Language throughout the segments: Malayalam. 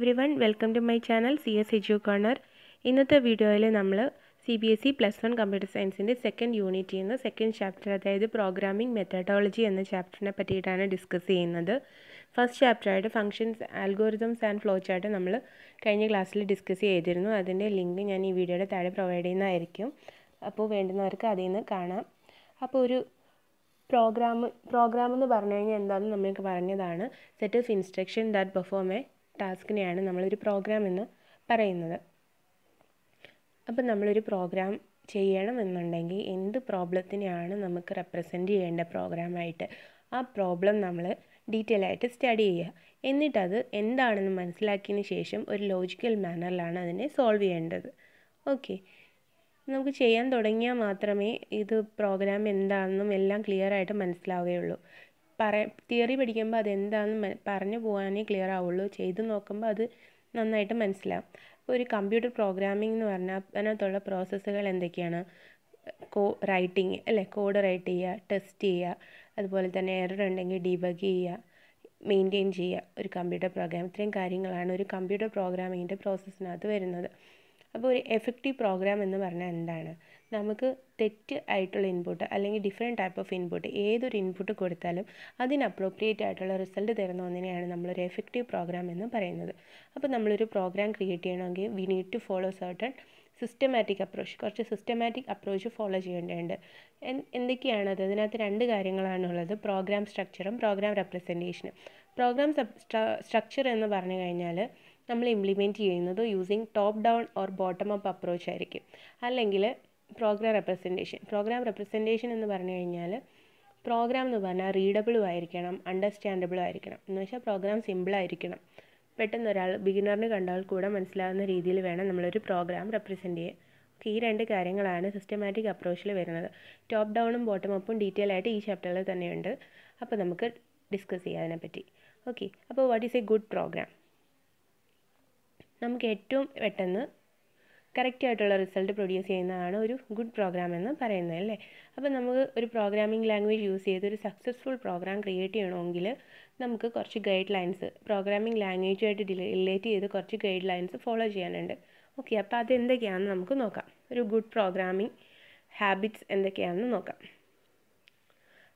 hello one welcome to my channel C S edu corner ഇന്നത്തെ വീഡിയോയിൽ നമ്മൾ C B S E plus one computer സയൻസിൻ്റെ സെക്കൻഡ് യൂണിറ്റിൽ നിന്ന് സെക്കൻഡ് ചാപ്റ്റർ അതായത് പ്രോഗ്രാമിംഗ് മെത്തഡോളജി എന്ന ചാപ്റ്ററിനെ പറ്റിയിട്ടാണ് ഡിസ്കസ് ചെയ്യുന്നത് ഫസ്റ്റ് ചാപ്റ്ററായിട്ട് functions algorithms and flow chart നമ്മൾ കഴിഞ്ഞ ക്ലാസ്സിൽ ഡിസ്കസ് ചെയ്തിരുന്നു അതിൻ്റെ ലിങ്ക് ഞാൻ ഈ വീഡിയോയുടെ താഴെ പ്രൊവൈഡ് ചെയ്യുന്നതായിരിക്കും അപ്പോൾ വേണ്ടുന്നവർക്ക് അതിൽ നിന്ന് കാണാം അപ്പോൾ ഒരു പ്രോഗ്രാം പ്രോഗ്രാം എന്ന് പറഞ്ഞു കഴിഞ്ഞാൽ എന്താണെന്ന് നമ്മൾക്ക് പറഞ്ഞതാണ് set of instruction that perform a ടാസ്കിനെയാണ് നമ്മളൊരു പ്രോഗ്രാം എന്ന് പറയുന്നത് അപ്പം നമ്മളൊരു പ്രോഗ്രാം ചെയ്യണമെന്നുണ്ടെങ്കിൽ എന്ത് പ്രോബ്ലത്തിനെയാണ് നമുക്ക് റെപ്രസെൻ്റ് ചെയ്യേണ്ട പ്രോഗ്രാമായിട്ട് ആ പ്രോബ്ലം നമ്മൾ ഡീറ്റെയിൽ ആയിട്ട് സ്റ്റഡി ചെയ്യുക എന്നിട്ടത് എന്താണെന്ന് മനസ്സിലാക്കിയതിന് ശേഷം ഒരു ലോജിക്കൽ മാനറിലാണ് അതിനെ സോൾവ് ചെയ്യേണ്ടത് ഓക്കെ നമുക്ക് ചെയ്യാൻ തുടങ്ങിയാൽ മാത്രമേ ഇത് പ്രോഗ്രാം എന്താണെന്നും എല്ലാം ക്ലിയർ ആയിട്ട് മനസ്സിലാവുകയുള്ളൂ പറ തിയറി പഠിക്കുമ്പോൾ അതെന്താണെന്ന് പറഞ്ഞു പോകാനേ ക്ലിയർ ആവുള്ളൂ ചെയ്ത് നോക്കുമ്പോൾ അത് നന്നായിട്ട് മനസ്സിലാവും അപ്പോൾ ഒരു കമ്പ്യൂട്ടർ പ്രോഗ്രാമിംഗ് എന്ന് പറഞ്ഞാൽ അതിനകത്തുള്ള പ്രോസസ്സുകൾ എന്തൊക്കെയാണ് കോ റൈറ്റിംഗ് അല്ലേ കോഡ് റൈറ്റ് ചെയ്യുക ടെസ്റ്റ് ചെയ്യുക അതുപോലെ തന്നെ എറർ ഉണ്ടെങ്കിൽ ഡീബഗ് ചെയ്യുക മെയിൻറ്റെയിൻ ചെയ്യുക ഒരു കമ്പ്യൂട്ടർ പ്രോഗ്രാം ഇത്രയും കാര്യങ്ങളാണ് ഒരു കമ്പ്യൂട്ടർ പ്രോഗ്രാമിങ്ങിൻ്റെ പ്രോസസ്സിനകത്ത് വരുന്നത് അപ്പോൾ ഒരു എഫക്റ്റീവ് പ്രോഗ്രാം എന്ന് പറഞ്ഞാൽ എന്താണ് നമുക്ക് തെറ്റ് ആയിട്ടുള്ള ഇൻപുട്ട് അല്ലെങ്കിൽ ഡിഫറെൻറ്റ് ടൈപ്പ് ഓഫ് ഇൻപുട്ട് ഏതൊരു ഇൻപുട്ട് കൊടുത്താലും അതിന് അപ്രോപ്രിയേറ്റ് ആയിട്ടുള്ള റിസൾട്ട് തരുന്ന ഒന്നിനെയാണ് നമ്മളൊരു എഫക്റ്റീവ് പ്രോഗ്രാം എന്ന് പറയുന്നത് അപ്പോൾ നമ്മളൊരു പ്രോഗ്രാം ക്രിയേറ്റ് ചെയ്യണമെങ്കിൽ we need to follow certain systematic approach കുറച്ച് സിസ്റ്റമാറ്റിക് അപ്രോച്ച് ഫോളോ ചെയ്യേണ്ടതുണ്ട് എന്തൊക്കെയാണത് അതിനകത്ത് രണ്ട് കാര്യങ്ങളാണുള്ളത് പ്രോഗ്രാം സ്ട്രക്ചറും പ്രോഗ്രാം റെപ്രസെൻറ്റേഷനും പ്രോഗ്രാം സ്ട്രക്ചർ എന്ന് പറഞ്ഞു കഴിഞ്ഞാൽ നമ്മൾ ഇംപ്ലിമെൻറ്റ് ചെയ്യുന്നത് using top down or bottom up approach ആയിരിക്കും അല്ലെങ്കിൽ പ്രോഗ്രാം റെപ്രസെൻറ്റേഷൻ പ്രോഗ്രാം റെപ്രസെൻറ്റേഷൻ എന്ന് പറഞ്ഞു കഴിഞ്ഞാൽ പ്രോഗ്രാം എന്ന് പറഞ്ഞാൽ റീഡബിളും ആയിരിക്കണം അണ്ടർസ്റ്റാൻഡബിളും ആയിരിക്കണം എന്ന് വെച്ചാൽ പ്രോഗ്രാം സിമ്പിളായിരിക്കണം പെട്ടെന്ന് ഒരാൾ ബിഗിനറിന് കണ്ടാൽ കൂടെ മനസ്സിലാവുന്ന രീതിയിൽ വേണം നമ്മളൊരു പ്രോഗ്രാം റെപ്രസെൻറ്റ് ചെയ്യാൻ ഈ രണ്ട് കാര്യങ്ങളാണ് സിസ്റ്റമാറ്റിക് അപ്രോച്ചിൽ വരുന്നത് ടോപ്പ് ഡൗണും ബോട്ടം അപ്പും ഡീറ്റെയിൽ ആയിട്ട് ഈ ചാപ്റ്ററിൽ തന്നെയുണ്ട് അപ്പോൾ നമുക്ക് ഡിസ്കസ് ചെയ്യാം അതിനെപ്പറ്റി ഓക്കെ അപ്പോൾ what is a good program നമുക്ക് ഏറ്റവും പെട്ടെന്ന് കറക്റ്റ് ആയിട്ടുള്ള റിസൾട്ട് പ്രൊഡ്യൂസ് ചെയ്യുന്നതാണ് ഒരു ഗുഡ് പ്രോഗ്രാം എന്ന് പറയുന്നത് അല്ലേ അപ്പോൾ നമുക്ക് ഒരു പ്രോഗ്രാമിംഗ് ലാംഗ്വേജ് യൂസ് ചെയ്ത് ഒരു സക്സസ്ഫുൾ പ്രോഗ്രാം ക്രിയേറ്റ് ചെയ്യണമെങ്കിൽ നമുക്ക് കുറച്ച് ഗൈഡ് ലൈൻസ് പ്രോഗ്രാമിംഗ് ലാംഗ്വേജുമായിട്ട് റിലേറ്റ് ചെയ്ത് കുറച്ച് ഗൈഡ് ലൈൻസ് ഫോളോ ചെയ്യാനുണ്ട് ഓക്കെ അപ്പോൾ എന്തൊക്കെയാണെന്ന് നമുക്ക് നോക്കാം ഒരു ഗുഡ് പ്രോഗ്രാമിംഗ് ഹാബിറ്റ്സ് എന്തൊക്കെയാണെന്ന് നോക്കാം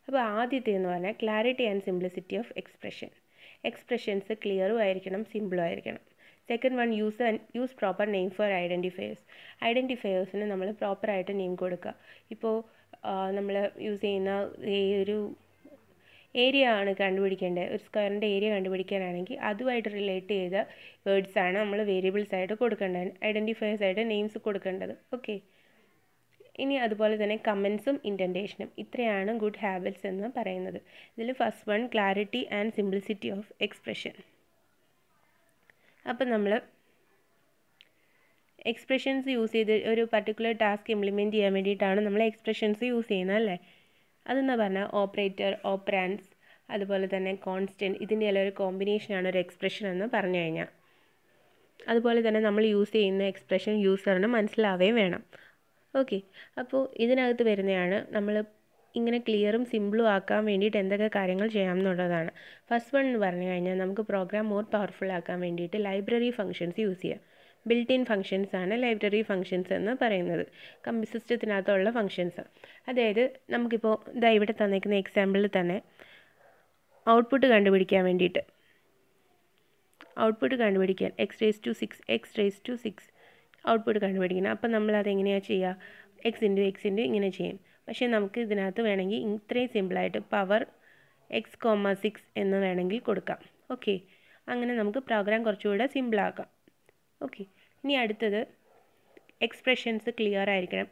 അപ്പോൾ ആദ്യത്തെ എന്ന് പറഞ്ഞാൽ clarity and simplicity of expression expressions ക്ലിയറും ആയിരിക്കണം സിമ്പിളും ആയിരിക്കണം second one use use proper name for identifiers ഐഡൻറ്റിഫയേഴ്സിന് നമ്മൾ പ്രോപ്പറായിട്ട് നെയിം കൊടുക്കുക ഇപ്പോൾ നമ്മൾ യൂസ് ചെയ്യുന്ന ഈ ഒരു ഏരിയ ആണ് കണ്ടുപിടിക്കേണ്ടത് ഒരു സ്ക്വയറിൻ്റെ ഏരിയ കണ്ടുപിടിക്കാനാണെങ്കിൽ അതുമായിട്ട് റിലേറ്റ് ചെയ്ത വേർഡ്സ് ആണ് നമ്മൾ വേരിയബിൾസ് ആയിട്ട് കൊടുക്കേണ്ടത് ഐഡൻറ്റിഫയേഴ്സ് ആയിട്ട് നെയിംസ് കൊടുക്കേണ്ടത് ഓക്കെ ഇനി അതുപോലെ തന്നെ കമൻസും ഇൻറ്റൻറ്റേഷനും ഇത്രയാണ് ഗുഡ് ഹാബിറ്റ്സ് എന്ന് പറയുന്നത് ഇതിൽ first one clarity and simplicity of expression അപ്പം നമ്മൾ എക്സ്പ്രഷൻസ് യൂസ് ചെയ്ത് ഒരു പർട്ടിക്കുലർ ടാസ്ക് ഇംപ്ലിമെൻറ്റ് ചെയ്യാൻ വേണ്ടിയിട്ടാണ് നമ്മൾ എക്സ്പ്രഷൻസ് യൂസ് ചെയ്യുന്നത് അല്ലേ അതെന്ന് പറഞ്ഞാൽ ഓപ്പറേറ്റർ ഓപ്പറാൻസ് അതുപോലെ തന്നെ കോൺസ്റ്റൻറ്റ് ഇതിൻ്റെ എല്ലാം ഒരു കോമ്പിനേഷനാണ് ഒരു എക്സ്പ്രഷൻ എന്ന് പറഞ്ഞു കഴിഞ്ഞാൽ അതുപോലെ തന്നെ നമ്മൾ യൂസ് ചെയ്യുന്ന എക്സ്പ്രഷൻ യൂസറിന് മനസ്സിലാവുകയും വേണം ഓക്കെ അപ്പോൾ ഇതിനകത്ത് വരുന്നതാണ് നമ്മൾ ഇങ്ങനെ ക്ലിയറും സിമ്പിളും ആക്കാൻ വേണ്ടിയിട്ട് എന്തൊക്കെ കാര്യങ്ങൾ ചെയ്യാം എന്നുള്ളതാണ് ഫസ്റ്റ് വൺ എന്ന് പറഞ്ഞു കഴിഞ്ഞാൽ നമുക്ക് പ്രോഗ്രാം മോർ പവർഫുൾ ആക്കാൻ വേണ്ടിയിട്ട് ലൈബ്രറി ഫംഗ്ഷൻസ് യൂസ് ചെയ്യാം ബിൽറ്റ് ഇൻ ഫങ്ഷൻസ് ആണ് ലൈബ്രറി ഫംഗ്ഷൻസ് എന്ന് പറയുന്നത് കമ്പ്യൂ സിസ്റ്റത്തിനകത്തുള്ള ഫംഗ്ഷൻസ് അതായത് നമുക്കിപ്പോൾ ഇതാ ഇവിടെ തന്നിരിക്കുന്ന എക്സാമ്പിളിൽ തന്നെ ഔട്ട്പുട്ട് കണ്ടുപിടിക്കാൻ വേണ്ടിയിട്ട് ഔട്ട്പുട്ട് കണ്ടുപിടിക്കാൻ x raise to six x raise to six output കണ്ടുപിടിക്കണം അപ്പം നമ്മൾ അതെങ്ങനെയാണ് ചെയ്യുക എക്സിൻ്റെ എക്സിൻ്റെ ഇങ്ങനെ ചെയ്യും പക്ഷേ നമുക്ക് ഇതിനകത്ത് വേണമെങ്കിൽ ഇത്രയും സിമ്പിളായിട്ട് പവർ എക്സ് കോമ സിക്സ് എന്ന് വേണമെങ്കിൽ കൊടുക്കാം ഓക്കെ അങ്ങനെ നമുക്ക് പ്രോഗ്രാം കുറച്ചുകൂടെ സിമ്പിളാക്കാം ഓക്കെ ഇനി അടുത്തത് എക്സ്പ്രഷൻസ് ക്ലിയർ ആയിരിക്കണം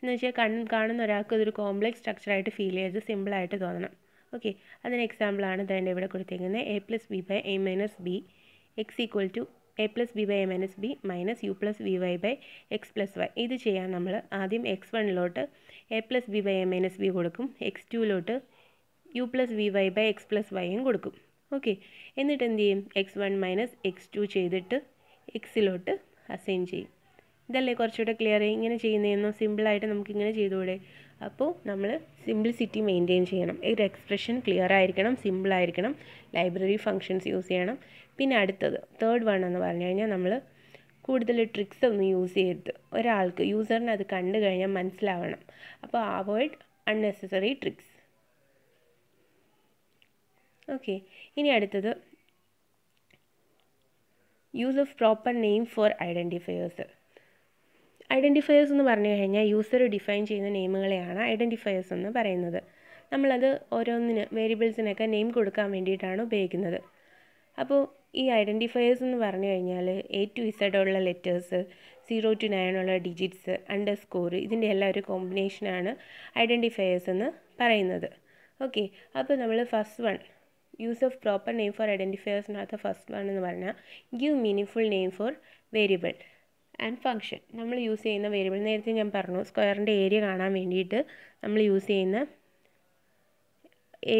എന്ന് വെച്ചാൽ കണ്ണ് കാണുന്ന ഒരാൾക്ക് ഇതൊരു കോംപ്ലക്സ് സ്ട്രക്ചറായിട്ട് ഫീൽ ചെയ്ത് സിമ്പിളായിട്ട് തോന്നണം ഓക്കെ അതിന് എക്സാമ്പിളാണ് ഇതേണ്ട ഇവിടെ കൊടുത്തേക്കുന്നത് a plus b by a minus b x equal to a plus b by a minus b minus u plus v y by x plus y ഇത് ചെയ്യാൻ നമ്മൾ ആദ്യം എക്സ് വണ്ണിലോട്ട് a plus b by a minus b കൊടുക്കും എക്സ് ടുവിലോട്ട് u plus v y by x plus y കൊടുക്കും ഓക്കെ എന്നിട്ട് എന്ത് ചെയ്യും x one minus x two ചെയ്തിട്ട് എക്സിലോട്ട് അസൈൻ ചെയ്യും ഇതല്ലേ കുറച്ചുകൂടെ ക്ലിയർ ആയി ഇങ്ങനെ ചെയ്യുന്നതെന്നോ സിമ്പിളായിട്ട് നമുക്കിങ്ങനെ ചെയ്തുകൂടെ അപ്പോൾ നമ്മൾ സിംപ്ലിസിറ്റി മെയിൻറ്റെയിൻ ചെയ്യണം ഒരു എക്സ്പ്രഷൻ ക്ലിയർ ആയിരിക്കണം സിമ്പിളായിരിക്കണം ലൈബ്രറി ഫങ്ഷൻസ് യൂസ് ചെയ്യണം പിന്നെ അടുത്തത് തേർഡ് വൺ എന്ന് പറഞ്ഞു കഴിഞ്ഞാൽ നമ്മൾ കൂടുതൽ ട്രിക്സ് ഒന്നും യൂസ് ചെയ്യരുത് ഒരാൾക്ക് യൂസറിന് അത് കണ്ടു കഴിഞ്ഞാൽ മനസ്സിലാവണം അപ്പോൾ അവോയ്ഡ് അൺനെസസറി ട്രിക്സ് ഓക്കെ ഇനി അടുത്തത് use of proper name for identifiers identifiers എന്ന് പറഞ്ഞു കഴിഞ്ഞാൽ യൂസർ ഡിഫൈൻ ചെയ്യുന്ന നെയിമുകളെയാണ് ഐഡൻറ്റിഫയേഴ്സ് എന്ന് പറയുന്നത് നമ്മളത് ഓരോന്നിന് വേരിയബിൾസിനൊക്കെ നെയിം കൊടുക്കാൻ വേണ്ടിയിട്ടാണ് ഉപയോഗിക്കുന്നത് അപ്പോൾ ഈ ഐഡൻറ്റിഫയേഴ്സ് എന്ന് പറഞ്ഞു കഴിഞ്ഞാൽ എ ടു ഇസഡ് ഉള്ള ലെറ്റേഴ്സ് സീറോ ടു നയൻ ഉള്ള ഡിജിറ്റ്സ് അണ്ടർ സ്കോർ ഇതിൻ്റെ എല്ലാം ഒരു കോമ്പിനേഷനാണ് ഐഡൻറ്റിഫയേഴ്സ് എന്ന് പറയുന്നത് ഓക്കെ അപ്പോൾ നമ്മൾ first one use of proper name for ഐഡൻറ്റിഫയേഴ്സിനകത്ത് ഫസ്റ്റ് വൺ എന്ന് പറഞ്ഞാൽ give meaning name for variable and function നമ്മൾ യൂസ് ചെയ്യുന്ന വേരിയബിൾ നേരത്തെ ഞാൻ പറഞ്ഞു സ്ക്വയറിൻ്റെ ഏരിയ കാണാൻ വേണ്ടിയിട്ട് നമ്മൾ യൂസ് ചെയ്യുന്ന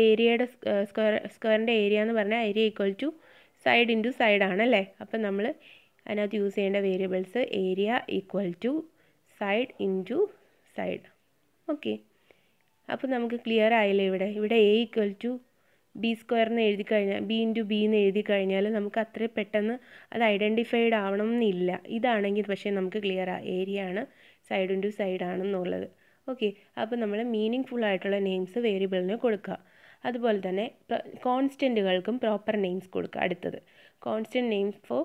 ഏരിയയുടെ സ്ക്വയർ സ്ക്വയറിൻ്റെ ഏരിയ എന്ന് പറഞ്ഞാൽ area equal to side into സൈഡാണല്ലേ അപ്പം നമ്മൾ അതിനകത്ത് യൂസ് ചെയ്യേണ്ട variables area equal to side into side okay അപ്പോൾ നമുക്ക് ക്ലിയർ ആയില്ലേ ഇവിടെ ഇവിടെ a equal to b square എന്ന് എഴുതി കഴിഞ്ഞാൽ ബി ഇൻറ്റു ബി എന്ന് എഴുതി കഴിഞ്ഞാൽ നമുക്ക് അത്രയും പെട്ടെന്ന് അത് ഐഡൻറ്റിഫൈഡ് ആവണം എന്നില്ല ഇതാണെങ്കിൽ പക്ഷേ നമുക്ക് ക്ലിയർ ആ ഏരിയ ആണ് സൈഡ് ഇൻറ്റു സൈഡ് ആണെന്നുള്ളത് ഓക്കെ അപ്പോൾ നമ്മൾ മീനിങ് ഫുൾ ആയിട്ടുള്ള നെയിംസ് വേരിയബിളിന് കൊടുക്കുക അതുപോലെ തന്നെ കോൺസ്റ്റൻറ്റുകൾക്കും പ്രോപ്പർ നെയിംസ് കൊടുക്കുക അടുത്തത് കോൺസ്റ്റൻറ്റ് നെയിം ഫോർ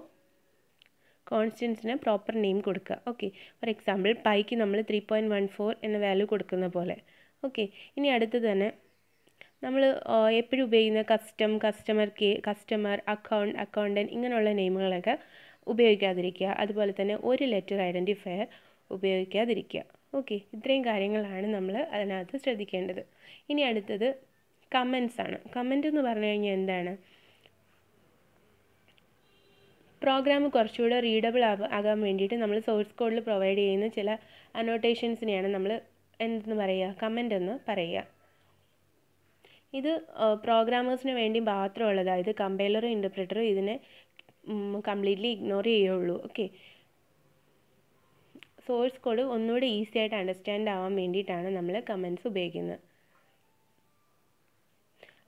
കോൺസ്റ്റൻസിന് പ്രോപ്പർ നെയിം കൊടുക്കുക ഓക്കെ ഫോർ എക്സാമ്പിൾ പൈക്ക് നമ്മൾ ത്രീ പോയിൻറ്റ് വൺ ഫോർ എന്ന വാല്യൂ കൊടുക്കുന്ന പോലെ ഓക്കെ ഇനി അടുത്തത് തന്നെ നമ്മൾ എപ്പോഴും ഉപയോഗിക്കുന്ന custom customer K customer account accountant ഇങ്ങനെയുള്ള നെയിമുകളൊക്കെ ഉപയോഗിക്കാതിരിക്കുക അതുപോലെ തന്നെ ഒരു ലെറ്റർ ഐഡൻറ്റിഫയർ ഉപയോഗിക്കാതിരിക്കുക ഓക്കെ ഇത്രയും കാര്യങ്ങളാണ് നമ്മൾ അതിനകത്ത് ശ്രദ്ധിക്കേണ്ടത് ഇനി അടുത്തത് കമൻസ് ആണ് കമൻ്റ് എന്ന് പറഞ്ഞു കഴിഞ്ഞാൽ എന്താണ് പ്രോഗ്രാം കുറച്ചുകൂടെ റീഡബിൾ ആകാൻ വേണ്ടിയിട്ട് നമ്മൾ സോഴ്സ് കോഡിൽ പ്രൊവൈഡ് ചെയ്യുന്ന ചില അനോട്ടേഷൻസിനെയാണ് നമ്മൾ എന്തെന്ന് പറയുക കമൻ്റ് എന്ന് പറയുക ഇത് പ്രോഗ്രാമേഴ്സിന് വേണ്ടി മാത്രമുള്ളത് ഇത് കമ്പൈലറും ഇൻ്റർപ്രിറ്ററും ഇതിനെ കംപ്ലീറ്റ്ലി ഇഗ്നോർ ചെയ്യുള്ളൂ ഓക്കെ സോഴ്സ് കോഡ് ഒന്നുകൂടി ഈസി ആയിട്ട് അണ്ടർസ്റ്റാൻഡ് ആവാൻ വേണ്ടിയിട്ടാണ് നമ്മൾ കമൻസ് ഉപയോഗിക്കുന്നത്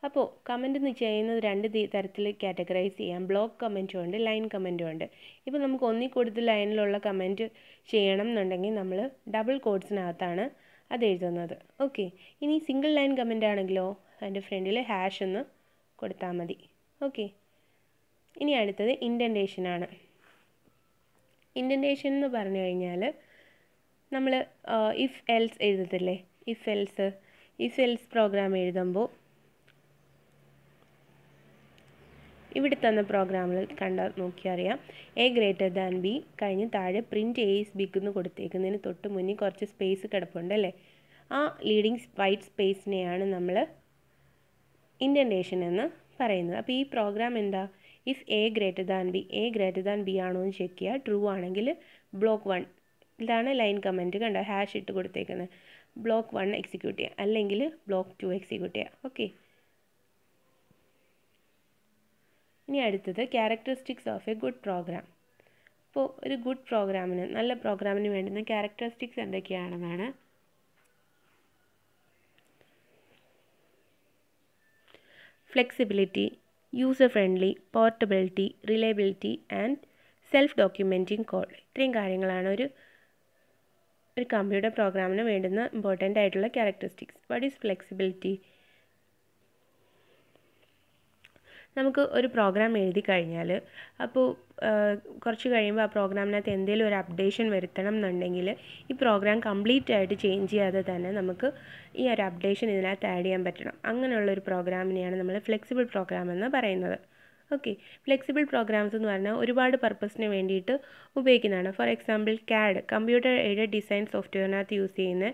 അപ്പോൾ കമൻ്റ് എന്ന് ചെയ്യുന്നത് രണ്ട് തരത്തിൽ കാറ്റഗറൈസ് ചെയ്യാം ബ്ലോക്ക് കമൻറ്റും ഉണ്ട് ലൈൻ കമൻറ്റും ഉണ്ട് ഇപ്പോൾ നമുക്ക് ഒന്നിൽ കൂടുതൽ ലൈനിലുള്ള കമൻറ്റ് ചെയ്യണം എന്നുണ്ടെങ്കിൽ നമ്മൾ ഡബിൾ കോഡ്സിനകത്താണ് അത് എഴുതുന്നത് ഓക്കെ ഇനി സിംഗിൾ ലൈൻ കമൻ്റ് ആണെങ്കിലോ അതിൻ്റെ ഫ്രണ്ടിൽ ഹാഷ് എന്ന് കൊടുത്താൽ മതി ഓക്കെ ഇനി അടുത്തത് ആണ് ഇൻഡൻറ്റേഷൻ എന്ന് പറഞ്ഞു കഴിഞ്ഞാൽ നമ്മൾ ഇഫ് എൽസ് uh, എഴുതത്തില്ലേ if else if else program എഴുതുമ്പോൾ ഇവിടെ തന്ന പ്രോഗ്രാമിൽ കണ്ട നോക്കിയറിയാം എ ഗ്രേറ്റർ ദാൻ ബി കഴിഞ്ഞ് താഴെ പ്രിൻറ്റ് എ ഇസ് ബിക്ക് എന്ന് കൊടുത്തേക്കുന്നതിന് തൊട്ട് മുന്നിൽ കുറച്ച് സ്പേസ് കിടപ്പുണ്ട് അല്ലേ ആ ലീഡിങ് വൈറ്റ് സ്പേസിനെയാണ് നമ്മൾ ഇൻഡൻറ്റേഷൻ എന്ന് പറയുന്നത് അപ്പോൾ ഈ പ്രോഗ്രാം എന്താ if a greater than b a greater than b ആണോ എന്ന് ചെക്ക് ചെയ്യുക ട്രൂ ആണെങ്കിൽ ബ്ലോക്ക് വൺ ഇതാണ് ലൈൻ കമൻറ്റ് കണ്ടോ ഹാഷ് ഇട്ട് കൊടുത്തേക്കുന്നത് ബ്ലോക്ക് വൺ എക്സിക്യൂട്ട് ചെയ്യുക അല്ലെങ്കിൽ ബ്ലോക്ക് ടു എക്സിക്യൂട്ട് ചെയ്യുക ഓക്കെ ഇനി അടുത്തത് characteristics of a good program അപ്പോൾ ഒരു ഗുഡ് പ്രോഗ്രാമിന് നല്ല പ്രോഗ്രാമിന് വേണ്ടുന്ന ക്യാരക്ടറിസ്റ്റിക്സ് എന്തൊക്കെയാണെന്നാണ് flexibility user friendly portability reliability and self documenting call ഇത്രയും കാര്യങ്ങളാണ് ഒരു ഒരു കമ്പ്യൂട്ടർ പ്രോഗ്രാമിന് വേണ്ടുന്ന ഇമ്പോർട്ടൻ്റ് ആയിട്ടുള്ള ക്യാരക്ടറിസ്റ്റിക്സ് വാട്ട് ഈസ് ഫ്ലെക്സിബിലിറ്റി നമുക്ക് ഒരു പ്രോഗ്രാം എഴുതി കഴിഞ്ഞാൽ അപ്പോൾ കുറച്ച് കഴിയുമ്പോൾ ആ പ്രോഗ്രാമിനകത്ത് എന്തെങ്കിലും ഒരു അപ്ഡേഷൻ വരുത്തണം എന്നുണ്ടെങ്കിൽ ഈ പ്രോഗ്രാം കംപ്ലീറ്റ് ആയിട്ട് ചേഞ്ച് ചെയ്യാതെ തന്നെ നമുക്ക് ഈ ഒരു അപ്ഡേഷൻ ഇതിനകത്ത് ആഡ് ചെയ്യാൻ പറ്റണം അങ്ങനെയുള്ള ഒരു പ്രോഗ്രാമിനെയാണ് നമ്മൾ ഫ്ലെക്സിബിൾ പ്രോഗ്രാം എന്ന് പറയുന്നത് ഓക്കെ ഫ്ലെക്സിബിൾ പ്രോഗ്രാംസ് എന്ന് പറഞ്ഞാൽ ഒരുപാട് പർപ്പസിന് വേണ്ടിയിട്ട് ഉപയോഗിക്കുന്നതാണ് for example CAD computer aided design സോഫ്റ്റ്വെയറിനകത്ത് യൂസ് ചെയ്യുന്ന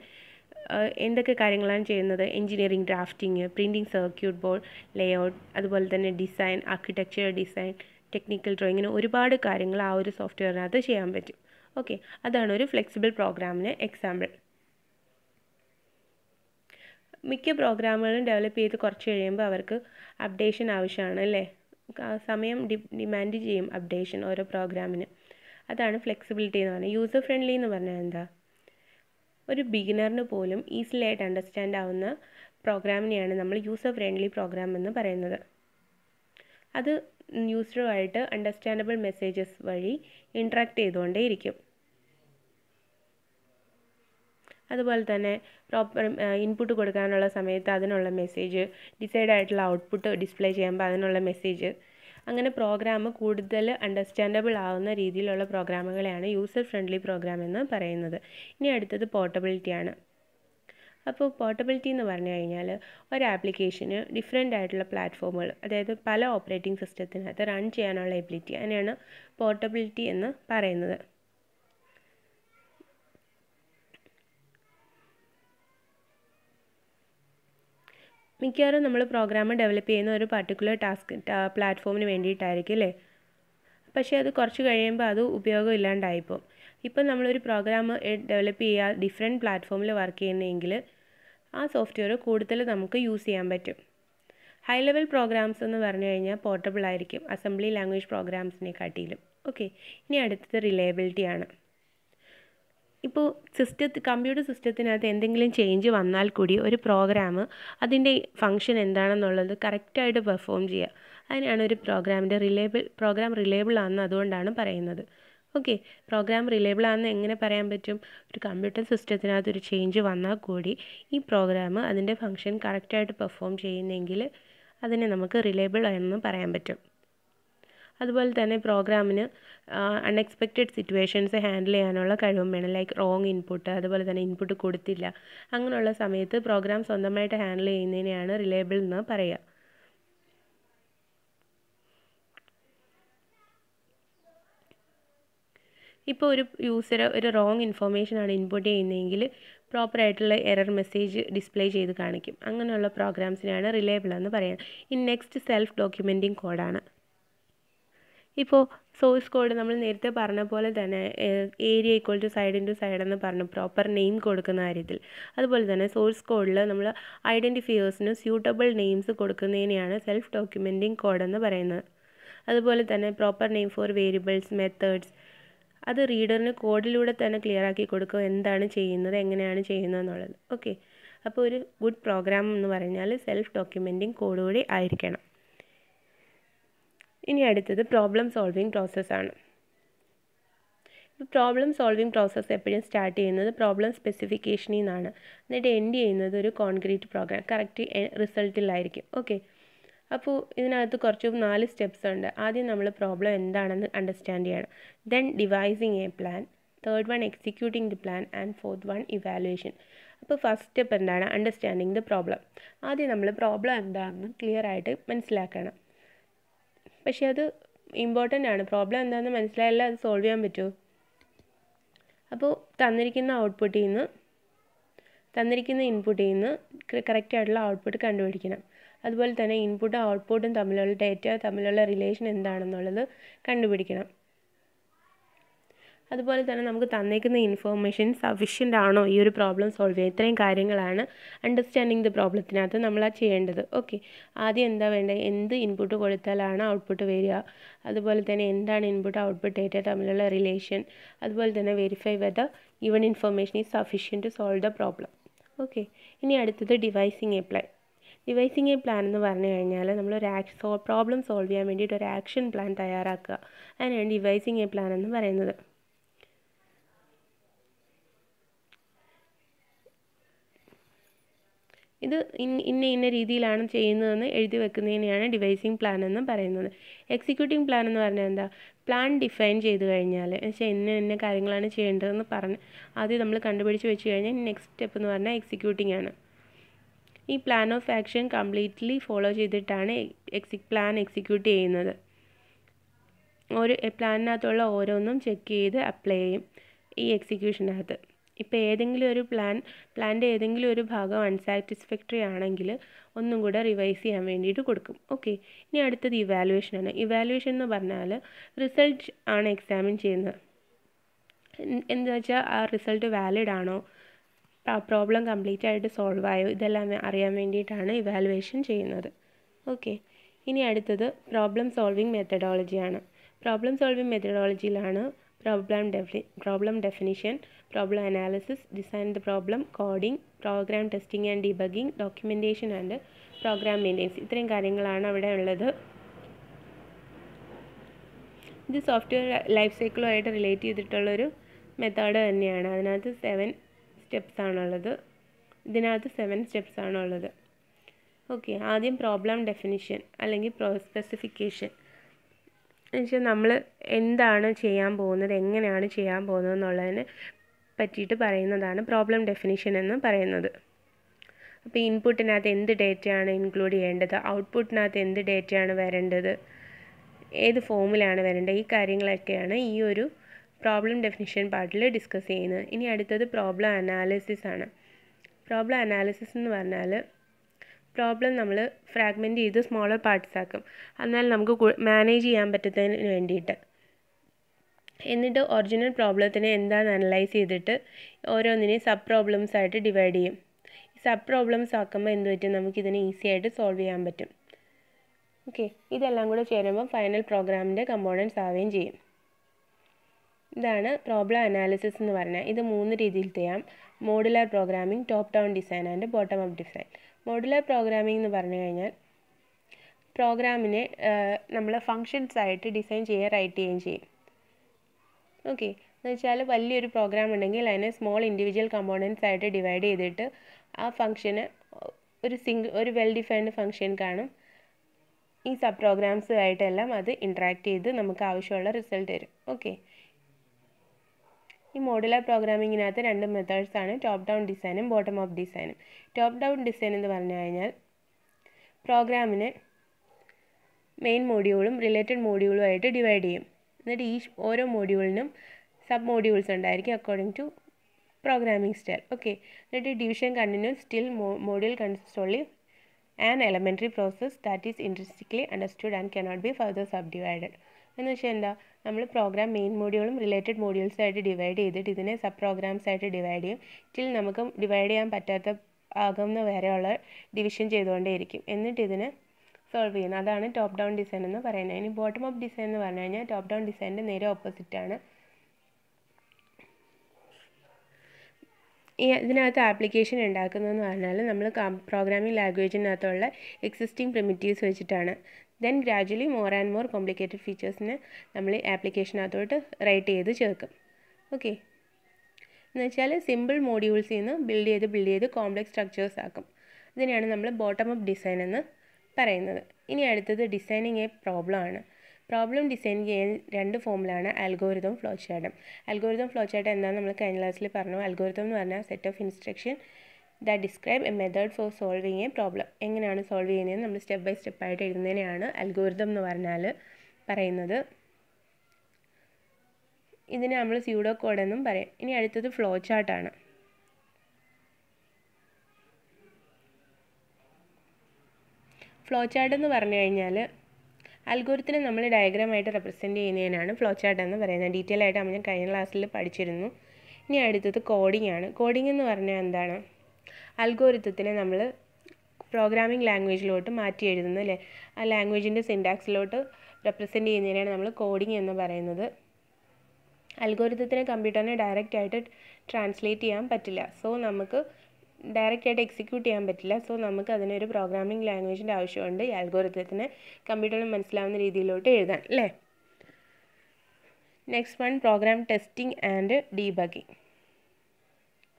എന്തൊക്കെ കാര്യങ്ങളാണ് ചെയ്യുന്നത് engineering drafting printing circuit board layout അതുപോലെ തന്നെ design architecture design technical drawing ഇങ്ങനെ ഒരുപാട് കാര്യങ്ങൾ ആ ഒരു സോഫ്റ്റ്വെയറിനകത്ത് ചെയ്യാൻ പറ്റും ഓക്കെ അതാണ് ഒരു ഫ്ലെക്സിബിൾ പ്രോഗ്രാമിന് എക്സാമ്പിൾ മിക്ക പ്രോഗ്രാമുകളും ഡെവലപ്പ് ചെയ്ത് കുറച്ച് കഴിയുമ്പോൾ അവർക്ക് അപ്ഡേഷൻ ആവശ്യമാണ് അല്ലേ സമയം ഡിമാൻഡ് ചെയ്യും അപ്ഡേഷൻ ഓരോ പ്രോഗ്രാമിന് അതാണ് ഫ്ലെക്സിബിലിറ്റി എന്ന് പറഞ്ഞാൽ യൂസർ ഫ്രണ്ട്ലി എന്ന് പറഞ്ഞാൽ എന്താ ഒരു ബിഗിനറിന് പോലും ഈസിലി ആയിട്ട് അണ്ടർസ്റ്റാൻഡ് ആവുന്ന പ്രോഗ്രാമിനെയാണ് നമ്മൾ യൂസർ ഫ്രണ്ട്ലി പ്രോഗ്രാം എന്ന് പറയുന്നത് അത് യൂസറുമായിട്ട് അണ്ടർസ്റ്റാൻഡബിൾ മെസ്സേജസ് വഴി ഇൻട്രാക്ട് ചെയ്തുകൊണ്ടേയിരിക്കും അതുപോലെ തന്നെ പ്രോപ്പർ ഇൻപുട്ട് കൊടുക്കാനുള്ള സമയത്ത് അതിനുള്ള മെസ്സേജ് ഡിസൈഡ് ആയിട്ടുള്ള ഔട്ട്പുട്ട് ഡിസ്പ്ലേ ചെയ്യുമ്പോൾ അതിനുള്ള മെസ്സേജ് അങ്ങനെ പ്രോഗ്രാം കൂടുതൽ അണ്ടർസ്റ്റാൻഡബിൾ ആവുന്ന രീതിയിലുള്ള പ്രോഗ്രാമുകളെയാണ് യൂസർ ഫ്രണ്ട്ലി പ്രോഗ്രാം എന്ന് പറയുന്നത് ഇനി അടുത്തത് പോർട്ടബിലിറ്റിയാണ് അപ്പോൾ പോർട്ടബിലിറ്റി എന്ന് പറഞ്ഞു കഴിഞ്ഞാൽ ഒരു ആപ്ലിക്കേഷന് ഡിഫറെൻ്റ് ആയിട്ടുള്ള പ്ലാറ്റ്ഫോമുകൾ അതായത് പല ഓപ്പറേറ്റിംഗ് സിസ്റ്റത്തിനകത്ത് റൺ ചെയ്യാനുള്ള എബിലിറ്റി അതിനെയാണ് പോർട്ടബിലിറ്റി എന്ന് പറയുന്നത് മിക്കവാറും നമ്മൾ പ്രോഗ്രാം ഡെവലപ്പ് ചെയ്യുന്ന ഒരു പർട്ടിക്കുലർ ടാസ്ക് പ്ലാറ്റ്ഫോമിന് വേണ്ടിയിട്ടായിരിക്കും അല്ലേ പക്ഷേ അത് കുറച്ച് കഴിയുമ്പോൾ അത് ഉപയോഗം ഇല്ലാണ്ടായിപ്പോൾ ഇപ്പം നമ്മളൊരു പ്രോഗ്രാം ഡെവലപ്പ് ചെയ്യുക ഡിഫറെൻറ്റ് പ്ലാറ്റ്ഫോമിൽ വർക്ക് ചെയ്യുന്നതെങ്കിൽ ആ സോഫ്റ്റ്വെയർ കൂടുതൽ നമുക്ക് യൂസ് ചെയ്യാൻ പറ്റും ഹൈ ലെവൽ പ്രോഗ്രാംസ് എന്ന് പറഞ്ഞു കഴിഞ്ഞാൽ പോർട്ടബിൾ ആയിരിക്കും അസംബ്ലി ലാംഗ്വേജ് പ്രോഗ്രാംസിനെ കാട്ടിയിലും ഓക്കെ ഇനി അടുത്തത് റിലയബിലിറ്റി ആണ് ഇപ്പോൾ സിസ്റ്റത്തിൽ കമ്പ്യൂട്ടർ സിസ്റ്റത്തിനകത്ത് എന്തെങ്കിലും ചേഞ്ച് വന്നാൽ കൂടി ഒരു പ്രോഗ്രാം അതിൻ്റെ ഫംഗ്ഷൻ എന്താണെന്നുള്ളത് കറക്റ്റായിട്ട് പെർഫോം ചെയ്യുക അതിനാണ് ഒരു പ്രോഗ്രാമിൻ്റെ റിലേബിൾ പ്രോഗ്രാം റിലേബിൾ ആണെന്ന് അതുകൊണ്ടാണ് പറയുന്നത് ഓക്കെ പ്രോഗ്രാം റിലേബിൾ ആണെന്ന് എങ്ങനെ പറയാൻ പറ്റും ഒരു കമ്പ്യൂട്ടർ സിസ്റ്റത്തിനകത്ത് ഒരു ചേഞ്ച് വന്നാൽ കൂടി ഈ പ്രോഗ്രാം അതിൻ്റെ ഫംഗ്ഷൻ കറക്റ്റായിട്ട് പെർഫോം ചെയ്യുന്നെങ്കിൽ അതിനെ നമുക്ക് റിലേബിൾ എന്ന് പറയാൻ പറ്റും അതുപോലെ തന്നെ പ്രോഗ്രാമിന് അൺഎക്സ്പെക്റ്റഡ് സിറ്റുവേഷൻസ് ഹാൻഡിൽ ചെയ്യാനുള്ള കഴിവും വേണം ലൈക്ക് റോങ് ഇൻപുട്ട് അതുപോലെ തന്നെ ഇൻപുട്ട് കൊടുത്തില്ല അങ്ങനെയുള്ള സമയത്ത് പ്രോഗ്രാം സ്വന്തമായിട്ട് ഹാൻഡിൽ ചെയ്യുന്നതിനെയാണ് റിലയബിൾ എന്ന് പറയുക ഇപ്പോൾ ഒരു യൂസർ ഒരു റോങ് ഇൻഫോർമേഷനാണ് ഇൻപുട്ട് ചെയ്യുന്നതെങ്കിൽ പ്രോപ്പറായിട്ടുള്ള എറർ മെസ്സേജ് ഡിസ്പ്ലേ ചെയ്ത് കാണിക്കും അങ്ങനെയുള്ള പ്രോഗ്രാംസിനെയാണ് റിലയബിൾ എന്ന് പറയുന്നത് ഇൻ നെക്സ്റ്റ് സെൽഫ് ഡോക്യുമെൻറ്റിംഗ് കോഡാണ് ഇപ്പോൾ സോഴ്സ് കോഡ് നമ്മൾ നേരത്തെ പറഞ്ഞ പോലെ തന്നെ area equal to side to side എന്ന് പറഞ്ഞു പ്രോപ്പർ നെയിം കൊടുക്കുന്ന കാര്യത്തിൽ അതുപോലെ തന്നെ സോഴ്സ് കോഡിൽ നമ്മൾ ഐഡൻറ്റിഫയേഴ്സിന് സ്യൂട്ടബിൾ നെയിംസ് കൊടുക്കുന്നതിനെയാണ് സെൽഫ് ഡോക്യുമെൻറ്റിംഗ് കോഡ് എന്ന് പറയുന്നത് അതുപോലെ തന്നെ proper name for variables methods അത് റീഡറിന് കോഡിലൂടെ തന്നെ ക്ലിയർ ആക്കി കൊടുക്കുക എന്താണ് ചെയ്യുന്നത് എങ്ങനെയാണ് ചെയ്യുന്നത് എന്നുള്ളത് ഓക്കെ അപ്പോൾ ഒരു ഗുഡ് പ്രോഗ്രാം എന്ന് പറഞ്ഞാൽ സെൽഫ് ഡോക്യുമെൻറ്റിംഗ് കോഡ് കൂടി ആയിരിക്കണം ഇനി അടുത്തത് പ്രോബ്ലം സോൾവിങ് പ്രോസസ്സാണ് പ്രോബ്ലം സോൾവിങ് പ്രോസസ്സ് എപ്പോഴും സ്റ്റാർട്ട് ചെയ്യുന്നത് പ്രോബ്ലം സ്പെസിഫിക്കേഷനിൽ നിന്നാണ് എന്നിട്ട് എൻഡ് ചെയ്യുന്നത് ഒരു കോൺക്രീറ്റ് പ്രോഗ്രാം കറക്റ്റ് റിസൾട്ടിലായിരിക്കും ഓക്കെ അപ്പോൾ ഇതിനകത്ത് കുറച്ച് നാല് സ്റ്റെപ്സ് ഉണ്ട് ആദ്യം നമ്മൾ പ്രോബ്ലം എന്താണെന്ന് അണ്ടർസ്റ്റാൻഡ് ചെയ്യണം then devising a plan third one executing the plan and fourth one evaluation അപ്പോൾ ഫസ്റ്റ് സ്റ്റെപ്പ് എന്താണ് അണ്ടർസ്റ്റാൻഡിങ് ദ പ്രോബ്ലം ആദ്യം നമ്മൾ പ്രോബ്ലം എന്താണെന്ന് ക്ലിയർ ആയിട്ട് മനസ്സിലാക്കണം പക്ഷേ അത് ഇമ്പോർട്ടൻ്റ് ആണ് പ്രോബ്ലം എന്താണെന്ന് മനസ്സിലായാലേ അത് സോൾവ് ചെയ്യാൻ പറ്റൂ അപ്പോൾ തന്നിരിക്കുന്ന ഔട്ട്പുട്ടിൽ നിന്ന് തന്നിരിക്കുന്ന ഇൻപുട്ടിൽ നിന്ന് കറക്റ്റ് ആയിട്ടുള്ള ഔട്ട്പുട്ട് കണ്ടുപിടിക്കണം അതുപോലെ തന്നെ ഇൻപുട്ടും ഔട്ട്പുട്ടും തമ്മിലുള്ള ഡേറ്റ തമ്മിലുള്ള റിലേഷൻ എന്താണെന്നുള്ളത് കണ്ടുപിടിക്കണം അതുപോലെ തന്നെ നമുക്ക് തന്നേക്കുന്ന ഇൻഫോർമേഷൻ സഫിഷ്യൻ്റ് ആണോ ഈ ഒരു പ്രോബ്ലം സോൾവ് ചെയ്യാൻ ഇത്രയും കാര്യങ്ങളാണ് അണ്ടർസ്റ്റാൻഡിങ് ദ പ്രോബ്ലത്തിനകത്ത് നമ്മൾ ചെയ്യേണ്ടത് ഓക്കെ ആദ്യം എന്താ വേണ്ടത് എന്ത് ഇൻപുട്ട് കൊടുത്താലാണ് ഔട്ട്പുട്ട് വരിക അതുപോലെ തന്നെ എന്താണ് ഇൻപുട്ട് ഔട്ട്പുട്ട് ഡേറ്റ തമ്മിലുള്ള റിലേഷൻ അതുപോലെ തന്നെ verify whether given information is sufficient to solve the problem okay ഇനി അടുത്തത് devising a plan devising a plan എന്ന് പറഞ്ഞു കഴിഞ്ഞാൽ നമ്മൾ ഒരു ആക്ഷൻ പ്രോബ്ലം സോൾവ് ചെയ്യാൻ വേണ്ടിയിട്ട് ഒരു ആക്ഷൻ പ്ലാൻ തയ്യാറാക്കുക അതിനാണ് ഡിവൈസിങ് എ പ്ലാൻ എന്ന് പറയുന്നത് ഇത് ഇന്ന ഇന്ന രീതിയിലാണ് ചെയ്യുന്നതെന്ന് എഴുതി വെക്കുന്നതിനെയാണ് ഡിവൈസിങ് പ്ലാൻ എന്ന് പറയുന്നത് എക്സിക്യൂട്ടിംഗ് പ്ലാൻ എന്ന് പറഞ്ഞാൽ എന്താ പ്ലാൻ ഡിഫൈൻ ചെയ്ത് കഴിഞ്ഞാൽ എന്നുവെച്ചാൽ ഇന്ന ഇന്ന കാര്യങ്ങളാണ് ചെയ്യേണ്ടതെന്ന് പറഞ്ഞ് ആദ്യം നമ്മൾ കണ്ടുപിടിച്ച് വെച്ച് കഴിഞ്ഞാൽ നെക്സ്റ്റ് സ്റ്റെപ്പ് എന്ന് പറഞ്ഞാൽ എക്സിക്യൂട്ടിംഗ് ആണ് ഈ plan of action completely follow ചെയ്തിട്ടാണ് എക്സി പ്ലാൻ എക്സിക്യൂട്ട് ചെയ്യുന്നത് ഒരു പ്ലാനിനകത്തുള്ള ഓരോന്നും ചെക്ക് ചെയ്ത് അപ്ലൈ ചെയ്യും ഈ എക്സിക്യൂഷനകത്ത് ഇപ്പോൾ ഏതെങ്കിലും ഒരു പ്ലാൻ പ്ലാൻ്റെ ഏതെങ്കിലും ഒരു ഭാഗം അൺസാറ്റിസ്ഫാക്ടറി ആണെങ്കിൽ ഒന്നും കൂടെ റിവൈസ് ചെയ്യാൻ വേണ്ടിയിട്ട് കൊടുക്കും ഓക്കെ ഇനി അടുത്തത് ഇവാലുവേഷനാണ് ഇവാലുവേഷൻ എന്ന് പറഞ്ഞാൽ റിസൾട്ട് ആണ് എക്സാമിൻ ചെയ്യുന്നത് എന്താ വെച്ചാൽ ആ റിസൾട്ട് വാലിഡ് ആണോ പ്രോബ്ലം കംപ്ലീറ്റ് ആയിട്ട് സോൾവ് ആയോ ഇതെല്ലാം അറിയാൻ വേണ്ടിയിട്ടാണ് ഇവാലുവേഷൻ ചെയ്യുന്നത് ഓക്കെ ഇനി അടുത്തത് പ്രോബ്ലം സോൾവിങ് മെത്തഡോളജിയാണ് പ്രോബ്ലം സോൾവിങ് മെത്തഡോളജിയിലാണ് പ്രോബ്ലം ഡെഫി problem definition problem analysis design the problem coding program testing and debugging, documentation and program maintenance ഇത്രയും കാര്യങ്ങളാണ് അവിടെ ഉള്ളത് ഇത് സോഫ്റ്റ്വെയർ ലൈഫ് സൈക്കിളുമായിട്ട് റിലേറ്റ് ചെയ്തിട്ടുള്ളൊരു മെത്തേഡ് തന്നെയാണ് അതിനകത്ത് സെവൻ സ്റ്റെപ്സ് ആണുള്ളത് ഇതിനകത്ത് സെവൻ സ്റ്റെപ്സ് ആണുള്ളത് ഓക്കെ ആദ്യം പ്രോബ്ലം ഡെഫിനിഷൻ അല്ലെങ്കിൽ പ്രോ സ്പെസിഫിക്കേഷൻ എന്നുവെച്ചാൽ നമ്മൾ എന്താണ് ചെയ്യാൻ പോകുന്നത് എങ്ങനെയാണ് ചെയ്യാൻ പോകുന്നത് എന്നുള്ളതിന് പറ്റിയിട്ട് പറയുന്നതാണ് പ്രോബ്ലം ഡെഫിനിഷൻ എന്ന് പറയുന്നത് അപ്പോൾ ഇൻപുട്ടിനകത്ത് എന്ത് ഡേറ്റയാണ് ഇൻക്ലൂഡ് ചെയ്യേണ്ടത് ഔട്ട്പുട്ടിനകത്ത് എന്ത് ഡേറ്റയാണ് വരേണ്ടത് ഏത് ഫോമിലാണ് വരേണ്ടത് ഈ കാര്യങ്ങളൊക്കെയാണ് ഈ ഒരു പ്രോബ്ലം ഡെഫിനിഷൻ പാർട്ടിൽ ഡിസ്കസ് ചെയ്യുന്നത് ഇനി അടുത്തത് പ്രോബ്ലം അനാലിസിസ് ആണ് പ്രോബ്ലം അനാലിസിസ് എന്ന് പറഞ്ഞാൽ പ്രോബ്ലം നമ്മൾ ഫ്രാഗ്മെൻറ്റ് ചെയ്ത് സ്മോളർ പാർട്സ് ആക്കും എന്നാൽ നമുക്ക് മാനേജ് ചെയ്യാൻ പറ്റുന്നതിന് വേണ്ടിയിട്ട് എന്നിട്ട് ഒറിജിനൽ പ്രോബ്ലത്തിനെ എന്താണെന്ന് അനലൈസ് ചെയ്തിട്ട് ഓരോന്നിനെ സബ് പ്രോബ്ലംസ് ആയിട്ട് ഡിവൈഡ് ചെയ്യും സബ് പ്രോബ്ലംസ് ആക്കുമ്പോൾ എന്ത് പറ്റും നമുക്കിതിനെ ഈസി ആയിട്ട് സോൾവ് ചെയ്യാൻ പറ്റും ഓക്കെ ഇതെല്ലാം കൂടെ ചേരുമ്പോൾ ഫൈനൽ പ്രോഗ്രാമിൻ്റെ കമ്പോണൻസ് ആവുകയും ചെയ്യും ഇതാണ് പ്രോബ്ലം അനാലിസിസ് എന്ന് പറഞ്ഞാൽ ഇത് മൂന്ന് രീതിയിൽ ചെയ്യാം modular programming top down design and bottom up design modular programming എന്ന് പറഞ്ഞു കഴിഞ്ഞാൽ പ്രോഗ്രാമിനെ നമ്മൾ ഫങ്ഷൻസ് ആയിട്ട് ഡിസൈൻ ചെയ്യുക റൈറ്റ് ചെയ്യുകയും ചെയ്യും ഓക്കെ എന്ന് വെച്ചാൽ വലിയൊരു പ്രോഗ്രാം ഉണ്ടെങ്കിൽ അതിനെ സ്മോൾ ഇൻഡിവിജ്വൽ കമ്പോണൻസ് ആയിട്ട് ഡിവൈഡ് ചെയ്തിട്ട് ആ ഫംഗ്ഷന് ഒരു സിംഗിൾ ഒരു വെൽ ഡിഫൈൻഡ് ഫംഗ്ഷൻ കാണും ഈ സബ് പ്രോഗ്രാംസുമായിട്ടെല്ലാം അത് ഇൻട്രാക്ട് ചെയ്ത് നമുക്ക് ആവശ്യമുള്ള റിസൾട്ട് തരും ഓക്കെ ഈ മോഡുലർ പ്രോഗ്രാമിങ്ങിനകത്ത് രണ്ട് മെത്തേഡ്സാണ് ടോപ്പ് ഡൗൺ ഡിസൈനും ബോട്ടം അപ്പ് ഡിസൈനും ടോപ്പ് ഡൗൺ ഡിസൈൻ എന്ന് പറഞ്ഞു കഴിഞ്ഞാൽ പ്രോഗ്രാമിനെ മെയിൻ മോഡ്യൂളും റിലേറ്റഡ് മോഡ്യൂളും ആയിട്ട് ഡിവൈഡ് ചെയ്യും എന്നിട്ട് ഈ ഓരോ മോഡ്യൂളിനും സബ് മോഡ്യൂൾസ് ഉണ്ടായിരിക്കും according to programming style okay എന്നിട്ട് division continue still module consist only an elementary process that is intrinsically understood and cannot be further sub divided എന്ന് വെച്ചാൽ എന്താ നമ്മൾ പ്രോഗ്രാം മെയിൻ മോഡ്യൂളും റിലേറ്റഡ് മോഡ്യൂൾസായിട്ട് ഡിവൈഡ് ചെയ്തിട്ട് ഇതിനെ സബ് പ്രോഗ്രാംസ് ആയിട്ട് ഡിവൈഡ് ചെയ്യും സ്റ്റിൽ നമുക്ക് ഡിവൈഡ് ചെയ്യാൻ പറ്റാത്ത ആകുന്ന വരെയുള്ള ഡിവിഷൻ ചെയ്തുകൊണ്ടേയിരിക്കും എന്നിട്ട് ഇതിനെ സോൾവ് ചെയ്യുന്നത് അതാണ് ടോപ്പ് ഡൗൺ ഡിസൈൻ എന്ന് പറയുന്നത് ഇനി ബോട്ടം അപ്പ് ഡിസൈൻ എന്ന് പറഞ്ഞു കഴിഞ്ഞാൽ ടോപ്പ് ഡൗൺ ഡിസൈനിൻ്റെ നേരെ ഓപ്പോസിറ്റാണ് ഈ ഇതിനകത്ത് ആപ്ലിക്കേഷൻ ഉണ്ടാക്കുന്നതെന്ന് പറഞ്ഞാൽ നമ്മൾ പ്രോഗ്രാമിംഗ് ലാംഗ്വേജിനകത്തുള്ള എക്സിസ്റ്റിംഗ് പ്രിമിറ്റീവ്സ് വെച്ചിട്ടാണ് then gradually more and more complicated ഫീച്ചേഴ്സിനെ നമ്മൾ ആപ്ലിക്കേഷനകത്തോട്ട് റൈറ്റ് ചെയ്ത് ചേർക്കും ഓക്കെ എന്ന് വെച്ചാൽ സിമ്പിൾ മോഡ്യൂൾസിൽ നിന്ന് ബിൽഡ് ചെയ്ത് ബിൽഡ് ചെയ്ത് കോംപ്ലക്സ് സ്ട്രക്ചേഴ്സ് ആക്കും ഇതിനെയാണ് നമ്മൾ ബോട്ടം അപ്പ് ഡിസൈൻ എന്ന് പറയുന്നത് ഇനി അടുത്തത് ഡിസൈനിങ് എ പ്രോബ്ലം ആണ് പ്രോബ്ലം ഡിസൈൻ ചെയ്യാൻ രണ്ട് ഫോമിലാണ് അൽഗോരിതം ഫ്ലോ ചാർട്ടും അൽഗോരിതം ഫ്ലോ ചാർട്ട് എന്താണെന്ന് നമ്മൾ കഴിഞ്ഞ ക്ലാസ്സിൽ പറഞ്ഞു അൽഗോരിതം എന്ന് പറഞ്ഞാൽ set of instruction the describe a method for solving a problem എങ്ങനെയാണ് സോൾവ് ചെയ്യുന്നത് നമ്മൾ സ്റ്റെപ്പ് ബൈ സ്റ്റെപ്പ് ആയിട്ട് എഴുതുന്നതിനെയാണ് അൽഗോരിതം എന്ന് പറഞ്ഞാൽ പറയുന്നത് ഇതിനെ നമ്മൾ സ്യൂഡോ കോഡ് എന്നും പറയും ഇനി അടുത്തത് ഫ്ലോ ചാർട്ടാണ് ഫ്ലോ ചാർട്ട് എന്ന് പറഞ്ഞു കഴിഞ്ഞാൽ അൽഗോരിത്തിനെ നമ്മൾ ഡയഗ്രാമായിട്ട് റെപ്രസെൻറ്റ് ചെയ്യുന്നതിനാണ് ഫ്ലോ ചാർട്ട് എന്ന് പറയുന്നത് ഡീറ്റെയിൽ ആയിട്ട് നമ്മൾ കഴിഞ്ഞ ക്ലാസ്സിൽ പഠിച്ചിരുന്നു ഇനി അടുത്തത് കോഡിംഗ് ആണ് കോഡിംഗ് എന്ന് പറഞ്ഞാൽ എന്താണ് അൽഗോരിത്തത്തിനെ നമ്മൾ പ്രോഗ്രാമിംഗ് ലാംഗ്വേജിലോട്ട് മാറ്റി എഴുതുന്നു അല്ലേ ആ ലാംഗ്വേജിൻ്റെ സിൻഡാക്സിലോട്ട് റെപ്രസെൻറ്റ് ചെയ്യുന്നതിനാണ് നമ്മൾ കോഡിംഗ് എന്ന് പറയുന്നത് അൽഗോരിതത്തിനെ കമ്പ്യൂട്ടറിനെ ഡയറക്റ്റ് ആയിട്ട് ട്രാൻസ്ലേറ്റ് ചെയ്യാൻ പറ്റില്ല സോ നമുക്ക് ഡയറക്റ്റ് ആയിട്ട് എക്സിക്യൂട്ട് ചെയ്യാൻ പറ്റില്ല സോ നമുക്ക് അതിനൊരു പ്രോഗ്രാമിംഗ് ലാംഗ്വേജിൻ്റെ ആവശ്യമുണ്ട് ഈ അൽഗോരിതത്തിനെ കമ്പ്യൂട്ടറിൽ മനസ്സിലാവുന്ന രീതിയിലോട്ട് എഴുതാൻ അല്ലേ next one program testing and debugging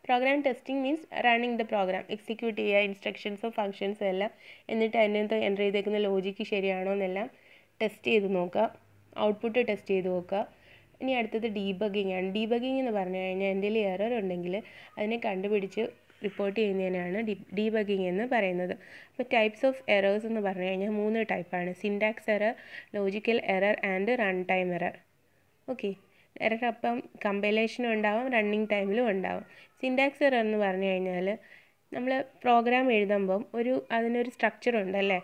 program testing means running the program execute ചെയ്യുക ഇൻസ്ട്രക്ഷൻസോ ഫങ്ഷൻസോ എല്ലാം എന്നിട്ട് അതിനകത്ത് എൻ്റർ ചെയ്തേക്കുന്ന ലോജിക്ക് ശരിയാണോ എന്നെല്ലാം ടെസ്റ്റ് ചെയ്ത് നോക്കുക ഔട്ട്പുട്ട് ടെസ്റ്റ് ചെയ്ത് നോക്കുക ഇനി അടുത്തത് ഡീബഗിങ് ആണ് ഡീബഗിങ് എന്ന് പറഞ്ഞു കഴിഞ്ഞാൽ എന്തെങ്കിലും എറർ ഉണ്ടെങ്കിൽ അതിനെ കണ്ടുപിടിച്ച് റിപ്പോർട്ട് ചെയ്യുന്നതിനാണ് ഡി ഡീബഗിങ് എന്ന് പറയുന്നത് അപ്പോൾ ടൈപ്സ് ഓഫ് എറേഴ്സ് എന്ന് പറഞ്ഞു കഴിഞ്ഞാൽ മൂന്ന് ടൈപ്പാണ് syntax error logical error and run time error okay error അപ്പം കമ്പൈലേഷനും ഉണ്ടാവും റണ്ണിങ് ടൈമിലും ഉണ്ടാവും സിൻഡാക്സ് എറർ എന്ന് പറഞ്ഞു കഴിഞ്ഞാൽ നമ്മൾ പ്രോഗ്രാം എഴുതുമ്പം ഒരു അതിനൊരു സ്ട്രക്ചർ അല്ലേ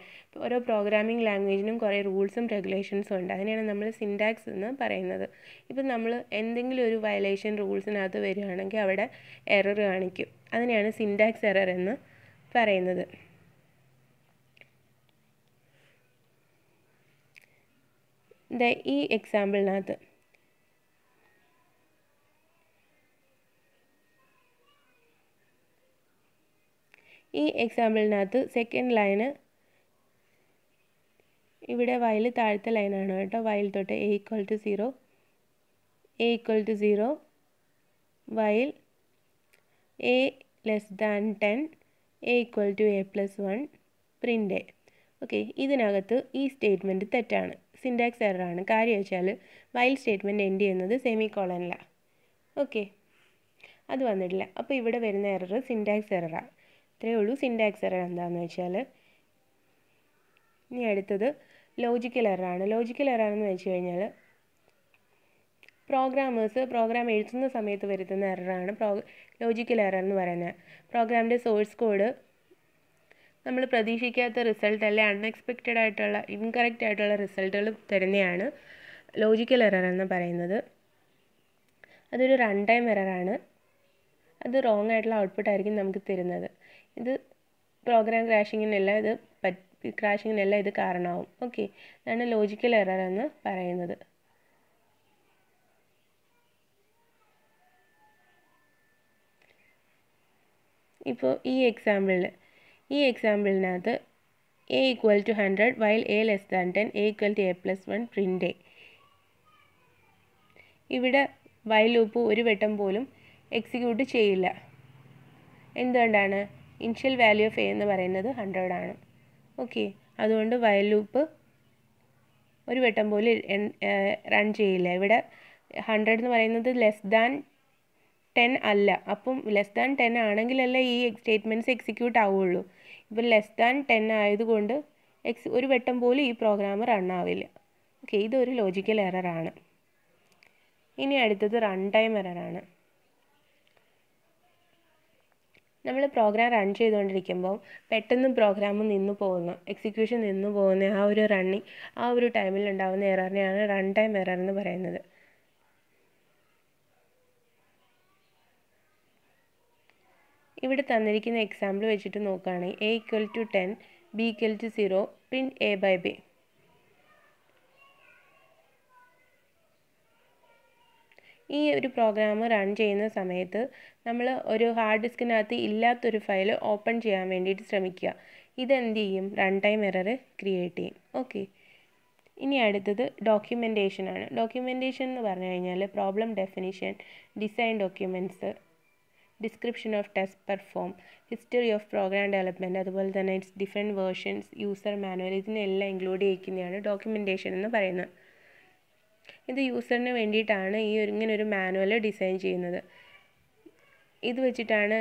ഓരോ പ്രോഗ്രാമിംഗ് ലാംഗ്വേജിനും കുറേ റൂൾസും റെഗുലേഷൻസും ഉണ്ട് അതിനെയാണ് നമ്മൾ സിൻടാക്സ് എന്ന് പറയുന്നത് ഇപ്പം നമ്മൾ എന്തെങ്കിലും ഒരു വയലേഷൻ റൂൾസിനകത്ത് വരികയാണെങ്കിൽ അവിടെ എറർ കാണിക്കും അതിനെയാണ് സിൻടാക്സ് എറർ എന്ന് പറയുന്നത് ഈ എക്സാമ്പിളിനകത്ത് ഈ എക്സാമ്പിളിനകത്ത് സെക്കൻഡ് ലൈന് ഇവിടെ വയൽ താഴത്തെ ലൈനാണ് കേട്ടോ വയൽ തൊട്ട് a equal to zero a equal to zero while a less than ten a equal to a plus one print a okay ഇതിനകത്ത് ഈ സ്റ്റേറ്റ്മെൻറ്റ് തെറ്റാണ് സിൻഡാക്സ് എററാണ് കാര്യം വെച്ചാൽ വയൽ സ്റ്റേറ്റ്മെൻറ്റ് എൻഡ് ചെയ്യുന്നത് സെമി കോളനിലാണ് ഓക്കെ അത് വന്നിട്ടില്ല അപ്പോൾ ഇവിടെ വരുന്ന എറർ സിൻഡാക്സ് എററാണ് ഇത്രയേ ഉള്ളൂ സിൻറ്റാക്സ് എറർ എന്താണെന്ന് വെച്ചാൽ ഇനി അടുത്തത് ലോജിക്കൽ എററാണ് ലോജിക്കൽ എറർ എന്ന് വെച്ച് കഴിഞ്ഞാൽ പ്രോഗ്രാമേഴ്സ് പ്രോഗ്രാം എഴുതുന്ന സമയത്ത് വരുത്തുന്ന എററാണ് പ്രോ ലോജിക്കൽ എറർ എന്ന് പറയുന്നത് പ്രോഗ്രാമിൻ്റെ സോഴ്സ് കോഡ് നമ്മൾ പ്രതീക്ഷിക്കാത്ത റിസൾട്ട് അല്ലെ അൺഎക്സ്പെക്റ്റഡ് ആയിട്ടുള്ള ഇൻകറക്റ്റ് ആയിട്ടുള്ള റിസൾട്ടുകൾ തരുന്നതാണ് ലോജിക്കൽ എറർ എന്ന് പറയുന്നത് അതൊരു റൺ ടൈം എററാണ് അത് റോങ് ആയിട്ടുള്ള ഔട്ട്പുട്ട് ആയിരിക്കും നമുക്ക് തരുന്നത് ഇത് പ്രോഗ്രാം ക്രാഷിങ്ങിനല്ല ഇത് ക്രാഷിങ്ങിനല്ല ഇത് കാരണമാവും ഓക്കെ ഇതാണ് ലോജിക്കൽ എറർ എന്ന് പറയുന്നത് ഇപ്പോൾ ഈ എക്സാമ്പിളിൽ ഈ എക്സാമ്പിളിനകത്ത് a equal to hundred while a less than ten a equal to a plus one print a ഇവിടെ വൈ ലൂപ്പ് ഒരു വട്ടം പോലും എക്സിക്യൂട്ട് ചെയ്യില്ല എന്തുകൊണ്ടാണ് ഇൻഷ്യൽ വാല്യൂ ഓഫ് എ എന്ന് പറയുന്നത് ഹൺഡ്രഡ് ആണ് ഓക്കെ അതുകൊണ്ട് വയൽ ലൂപ്പ് ഒരു വട്ടം പോലും റൺ ചെയ്യില്ല ഇവിടെ ഹൺഡ്രഡ് എന്ന് പറയുന്നത് ലെസ് ദാൻ ടെൻ അല്ല അപ്പം ലെസ് ദാൻ ടെൻ ആണെങ്കിലല്ല ഈ സ്റ്റേറ്റ്മെൻറ്റ്സ് എക്സിക്യൂട്ട് ആവുള്ളൂ ഇപ്പം ലെസ് ദാൻ ടെൻ ആയതുകൊണ്ട് എക്സ് ഒരു വട്ടം പോലും ഈ പ്രോഗ്രാം റൺ ആവില്ല ഓക്കെ ഇതൊരു ലോജിക്കൽ എററാണ് ഇനി അടുത്തത് റൺ ടൈം എററാണ് നമ്മൾ പ്രോഗ്രാം റൺ ചെയ്തുകൊണ്ടിരിക്കുമ്പോൾ പെട്ടെന്ന് പ്രോഗ്രാം നിന്ന് പോകുന്നു എക്സിക്യൂഷൻ നിന്ന് പോകുന്ന ആ ഒരു റണ്ണിങ് ആ ഒരു ടൈമിൽ ഉണ്ടാകുന്ന എററിനെയാണ് റൺ ടൈം എറർ എന്ന് പറയുന്നത് ഇവിടെ തന്നിരിക്കുന്ന എക്സാമ്പിൾ വെച്ചിട്ട് നോക്കുകയാണെങ്കിൽ a equal to ten b equal to zero print a by b ഈ ഒരു പ്രോഗ്രാം റൺ ചെയ്യുന്ന സമയത്ത് നമ്മൾ ഒരു ഹാർഡ് ഡിസ്കിനകത്ത് ഇല്ലാത്തൊരു ഫയൽ ഓപ്പൺ ചെയ്യാൻ വേണ്ടിയിട്ട് ശ്രമിക്കുക ഇതെന്ത് ചെയ്യും റൺ ടൈം എറർ ക്രിയേറ്റ് ചെയ്യും ഓക്കെ ഇനി അടുത്തത് ഡോക്യുമെൻറ്റേഷൻ ആണ് ഡോക്യുമെൻറ്റേഷൻ എന്ന് പറഞ്ഞു കഴിഞ്ഞാൽ problem definition design documents description of test perform history of program development അതുപോലെ തന്നെ its different versions user manual ഇതിനെല്ലാം ഇൻക്ലൂഡ് ചെയ്യിക്കുന്നതാണ് ഡോക്യുമെൻറ്റേഷൻ എന്ന് പറയുന്നത് ഇത് യൂസറിന് വേണ്ടിയിട്ടാണ് ഈ ഒരു ഇങ്ങനെ ഒരു മാനുവൽ ഡിസൈൻ ചെയ്യുന്നത് ഇത് വെച്ചിട്ടാണ്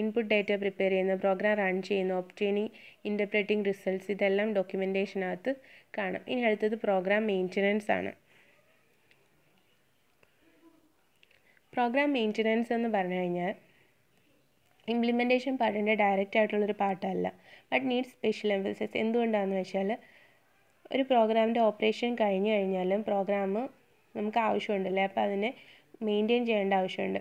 ഇൻപുട്ട് ഡാറ്റ പ്രിപ്പയർ ചെയ്യുന്നത് പ്രോഗ്രാം റൺ ചെയ്യുന്ന ഒപ്റ്റെയിനിങ് ഇൻ്റർപ്രറ്റിംഗ് റിസൾട്ട്സ് ഇതെല്ലാം ഡോക്യുമെൻറ്റേഷനകത്ത് കാണാം ഇനി അടുത്തത് പ്രോഗ്രാം മെയിൻ്റനൻസ് ആണ് പ്രോഗ്രാം മെയിൻ്റനൻസ് എന്ന് പറഞ്ഞു കഴിഞ്ഞാൽ ഇംപ്ലിമെൻറ്റേഷൻ പാർട്ടിൻ്റെ ഡയറക്റ്റ് ആയിട്ടുള്ളൊരു പാർട്ടല്ല ബട്ട് നീഡ് സ്പെഷ്യൽ എംഫസിസ് എന്തുകൊണ്ടാണെന്ന് വെച്ചാൽ ഒരു പ്രോഗ്രാമിൻ്റെ ഓപ്പറേഷൻ കഴിഞ്ഞു കഴിഞ്ഞാലും പ്രോഗ്രാം നമുക്ക് ആവശ്യമുണ്ടല്ലേ അപ്പോൾ അതിനെ മെയിൻറ്റെയിൻ ചെയ്യേണ്ട ആവശ്യമുണ്ട്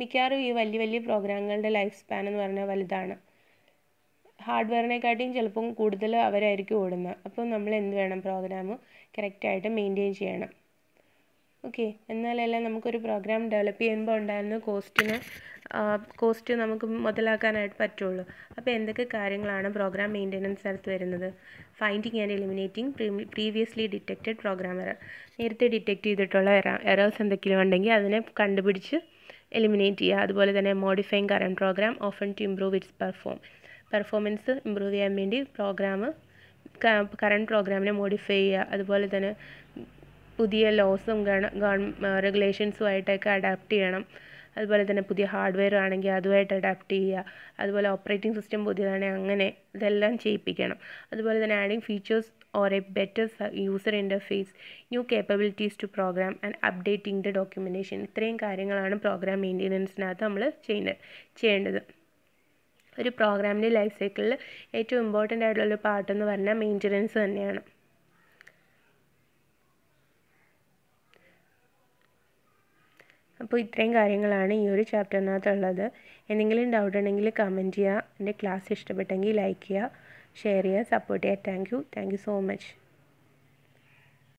മിക്കവാറും ഈ വലിയ വലിയ പ്രോഗ്രാമുകളുടെ ലൈഫ് സ്പാൻ എന്ന് പറഞ്ഞാൽ വലുതാണ് ഹാർഡ്വെയറിനെക്കാട്ടിയും ചിലപ്പം കൂടുതൽ അവരായിരിക്കും ഓടുന്നത് അപ്പോൾ നമ്മൾ എന്ത് വേണം പ്രോഗ്രാം കറക്റ്റായിട്ട് മെയിൻറ്റെയിൻ ചെയ്യണം ഓക്കെ എന്നാലല്ലേ നമുക്കൊരു പ്രോഗ്രാം ഡെവലപ്പ് ചെയ്യുമ്പോൾ ഉണ്ടായിരുന്ന കോസ്റ്റിന് കോസ്റ്റ് നമുക്ക് മുതലാക്കാനായിട്ട് പറ്റുള്ളൂ അപ്പോൾ എന്തൊക്കെ കാര്യങ്ങളാണ് പ്രോഗ്രാം മെയിൻ്റനൻസ് അടുത്ത് വരുന്നത് finding and eliminating previously detected program error നേരത്തെ ഡിറ്റക്റ്റ് ചെയ്തിട്ടുള്ള എറേഴ്സ് എന്തെങ്കിലും ഉണ്ടെങ്കിൽ അതിനെ കണ്ടുപിടിച്ച് എലിമിനേറ്റ് ചെയ്യുക അതുപോലെ തന്നെ modifying current program often to improve its perform performance improve ചെയ്യാൻ വേണ്ടി പ്രോഗ്രാം കറണ്ട് പ്രോഗ്രാമിനെ മോഡിഫൈ ചെയ്യുക അതുപോലെ തന്നെ പുതിയ ലോസും റെഗുലേഷൻസുമായിട്ടൊക്കെ അഡാപ്റ്റ് ചെയ്യണം അതുപോലെ തന്നെ പുതിയ ഹാർഡ്വെയർ ആണെങ്കിൽ അതുമായിട്ട് അഡാപ്റ്റ് ചെയ്യുക അതുപോലെ ഓപ്പറേറ്റിംഗ് സിസ്റ്റം പുതിയതാണെങ്കിൽ അങ്ങനെ ഇതെല്ലാം ചെയ്യിപ്പിക്കണം അതുപോലെ തന്നെ adding features or a better user interface new capabilities to program and updating the documentation ഇത്രയും കാര്യങ്ങളാണ് പ്രോഗ്രാം മെയിൻ്റെനൻസിനകത്ത് നമ്മൾ ചെയ്യുന്നത് ചെയ്യേണ്ടത് ഒരു പ്രോഗ്രാമിൻ്റെ ലൈഫ് സൈക്കിളിൽ ഏറ്റവും ഇമ്പോർട്ടൻ്റ് ആയിട്ടുള്ള പാർട്ട് എന്ന് പറഞ്ഞാൽ മെയിൻ്റെനൻസ് തന്നെയാണ് അപ്പോൾ ഇത്രയും കാര്യങ്ങളാണ് ഈ ഒരു ചാപ്റ്ററിനകത്തുള്ളത് എന്തെങ്കിലും ഡൗട്ട് ഉണ്ടെങ്കിൽ കമൻറ്റ് ചെയ്യുക എൻ്റെ ക്ലാസ് ഇഷ്ടപ്പെട്ടെങ്കിൽ ലൈക്ക് ചെയ്യുക ഷെയർ ചെയ്യുക സപ്പോർട്ട് ചെയ്യുക thank you thank you so much